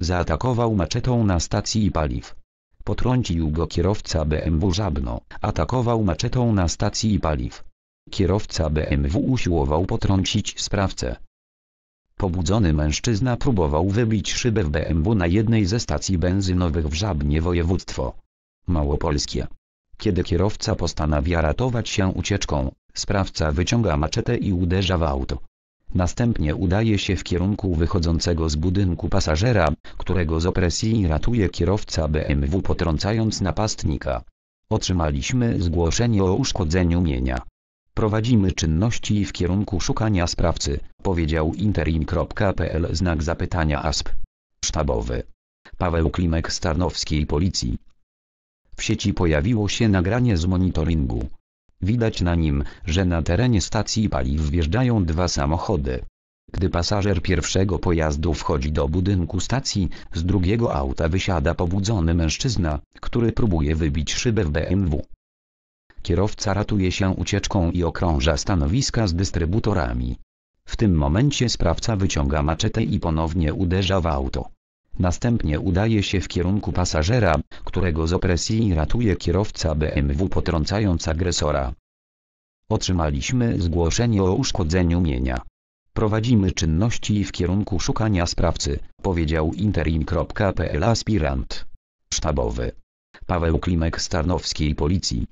Zaatakował maczetą na stacji paliw. Potrącił go kierowca BMW Żabno, atakował maczetą na stacji paliw. Kierowca BMW usiłował potrącić sprawcę. Pobudzony mężczyzna próbował wybić szybę w BMW na jednej ze stacji benzynowych w Żabnie województwo małopolskie. Kiedy kierowca postanawia ratować się ucieczką, sprawca wyciąga maczetę i uderza w auto. Następnie udaje się w kierunku wychodzącego z budynku pasażera, którego z opresji ratuje kierowca BMW potrącając napastnika. Otrzymaliśmy zgłoszenie o uszkodzeniu mienia. Prowadzimy czynności w kierunku szukania sprawcy, powiedział interim.pl znak zapytania ASP. Sztabowy. Paweł Klimek z Tarnowskiej Policji. W sieci pojawiło się nagranie z monitoringu. Widać na nim, że na terenie stacji paliw wjeżdżają dwa samochody. Gdy pasażer pierwszego pojazdu wchodzi do budynku stacji, z drugiego auta wysiada pobudzony mężczyzna, który próbuje wybić szybę w BMW. Kierowca ratuje się ucieczką i okrąża stanowiska z dystrybutorami. W tym momencie sprawca wyciąga maczetę i ponownie uderza w auto. Następnie udaje się w kierunku pasażera, którego z opresji ratuje kierowca BMW potrącając agresora. Otrzymaliśmy zgłoszenie o uszkodzeniu mienia. Prowadzimy czynności w kierunku szukania sprawcy, powiedział interim.pl aspirant sztabowy. Paweł Klimek z Tarnowskiej Policji.